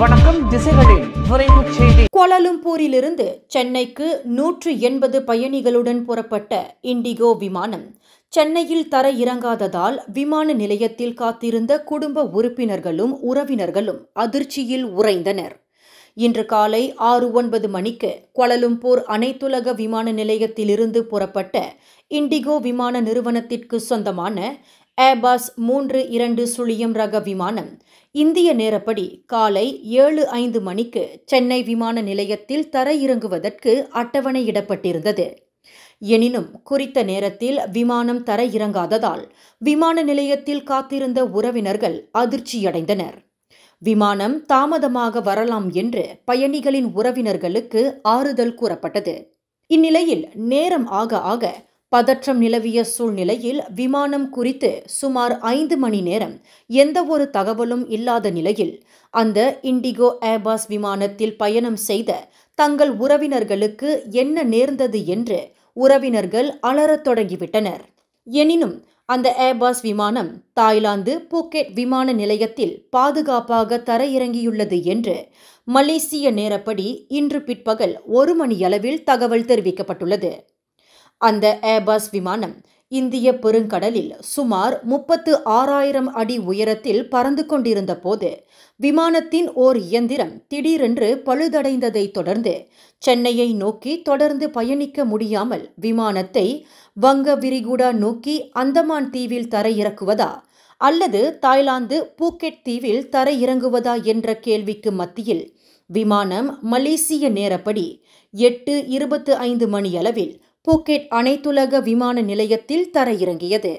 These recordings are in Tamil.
வணக்கம் திசைகளில் விரைவு செய்தி சென்னைக்கு நூற்று எண்பது பயணிகளுடன் புறப்பட்ட இண்டிகோ விமானம் சென்னையில் தர இறங்காததால் விமான நிலையத்தில் காத்திருந்த குடும்ப உறுப்பினர்களும் உறவினர்களும் அதிர்ச்சியில் உறைந்தனர் இன்று காலை ஆறு ஒன்பது மணிக்கு கொலலும்பூர் அனைத்துலக விமான நிலையத்திலிருந்து புறப்பட்ட இண்டிகோ விமான நிறுவனத்திற்கு சொந்தமான ஏபாஸ் மூன்று இரண்டு சுழியம் ரக விமானம் இந்திய நேரப்படி காலை ஏழு ஐந்து மணிக்கு சென்னை விமான நிலையத்தில் தரையிறங்குவதற்கு அட்டவணையிடப்பட்டிருந்தது எனினும் குறித்த நேரத்தில் விமானம் தரையிறங்காததால் விமான நிலையத்தில் காத்திருந்த உறவினர்கள் அதிர்ச்சியடைந்தனர் விமானம் தாமதமாக வரலாம் என்று பயணிகளின் உறவினர்களுக்கு ஆறுதல் கூறப்பட்டது இந்நிலையில் நேரம் ஆக ஆக பதற்றம் நிலவிய சூழ்நிலையில் விமானம் குறித்து சுமார் ஐந்து மணி நேரம் எந்தவொரு தகவலும் இல்லாத நிலையில் அந்த இண்டிகோ ஏபாஸ் விமானத்தில் பயணம் செய்த தங்கள் உறவினர்களுக்கு என்ன நேர்ந்தது என்று உறவினர்கள் அலறத் தொடங்கிவிட்டனர் எனினும் அந்த ஏபாஸ் விமானம் தாய்லாந்து பூக்கெட் விமான நிலையத்தில் பாதுகாப்பாக தரையிறங்கியுள்ளது என்று மலேசிய நேரப்படி இன்று பிற்பகல் ஒரு மணியளவில் தகவல் தெரிவிக்கப்பட்டுள்ளது அந்த ஏபாஸ் விமானம் இந்திய பெருங்கடலில் சுமார் முப்பத்து ஆறாயிரம் அடி உயரத்தில் பறந்து கொண்டிருந்த போது விமானத்தின் ஓர் இயந்திரம் திடீரென்று பழுதடைந்ததை தொடர்ந்து சென்னையை நோக்கி தொடர்ந்து பயணிக்க முடியாமல் விமானத்தை வங்க விரிகுடா நோக்கி அந்தமான் தீவில் தரையிறக்குவதா அல்லது தாய்லாந்து பூக்கெட் தீவில் தரையிறங்குவதா என்ற கேள்விக்கு மத்தியில் விமானம் மலேசிய நேரப்படி எட்டு இருபத்து ஐந்து மணியளவில் போக்கெட் அனைத்துலக விமான நிலையத்தில் தரையிறங்கியது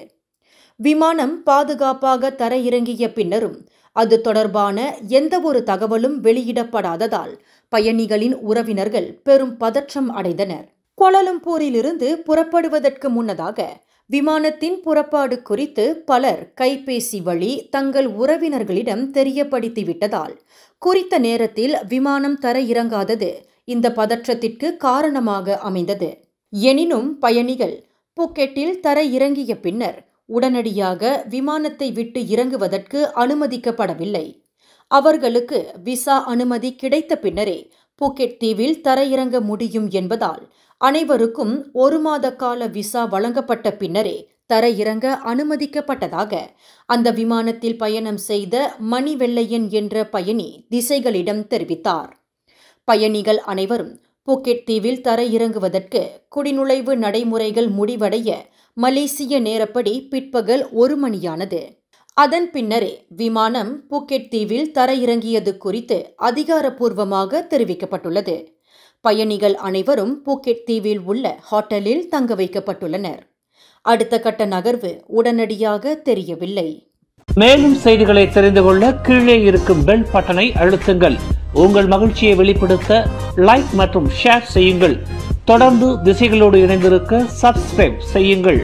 விமானம் பாதுகாப்பாக தரையிறங்கிய பின்னரும் அது தொடர்பான எந்தவொரு தகவலும் வெளியிடப்படாததால் பயணிகளின் உறவினர்கள் பெரும் பதற்றம் அடைந்தனர் கொலலம்பூரிலிருந்து புறப்படுவதற்கு முன்னதாக விமானத்தின் புறப்பாடு குறித்து பலர் கைபேசி வழி தங்கள் உறவினர்களிடம் தெரியப்படுத்திவிட்டதால் குறித்த நேரத்தில் விமானம் தரையிறங்காதது இந்த பதற்றத்திற்கு காரணமாக அமைந்தது எனினும் பயணிகள் புக்கெட்டில் தர இறங்கிய பின்னர் உடனடியாக விமானத்தை விட்டு இறங்குவதற்கு அனுமதிக்கப்படவில்லை அவர்களுக்கு விசா அனுமதி கிடைத்த பின்னரே புக்கெட் தீவில் தரையிறங்க முடியும் என்பதால் அனைவருக்கும் ஒரு மாத கால விசா வழங்கப்பட்ட பின்னரே தரையிறங்க அனுமதிக்கப்பட்டதாக அந்த விமானத்தில் பயணம் செய்த மணி என்ற பயணி திசைகளிடம் தெரிவித்தார் பயணிகள் அனைவரும் புக்கெட் தீவில் தரையிறங்குவதற்கு குடிநுழைவு நடைமுறைகள் முடிவடைய மலேசிய நேரப்படி பிற்பகல் ஒரு மணியானது அதன் பின்னரே விமானம் புக்கெட் தீவில் தரையிறங்கியது குறித்து அதிகாரப்பூர்வமாக தெரிவிக்கப்பட்டுள்ளது பயணிகள் அனைவரும் புக்கெட் தீவில் உள்ள ஹோட்டலில் தங்க வைக்கப்பட்டுள்ளனர் அடுத்த கட்ட நகர்வு உடனடியாக தெரியவில்லை மேலும் செய்திகளை தெரிந்து கொள்ள கீழே இருக்கும் பெல் பட்டனை அழுத்துங்கள் உங்கள் மகிழ்ச்சியை வெளிப்படுத்த லைக் மற்றும் ஷேர் செய்யுங்கள் தொடர்ந்து திசைகளோடு இணைந்திருக்க சப்ஸ்கிரைப் செய்யுங்கள்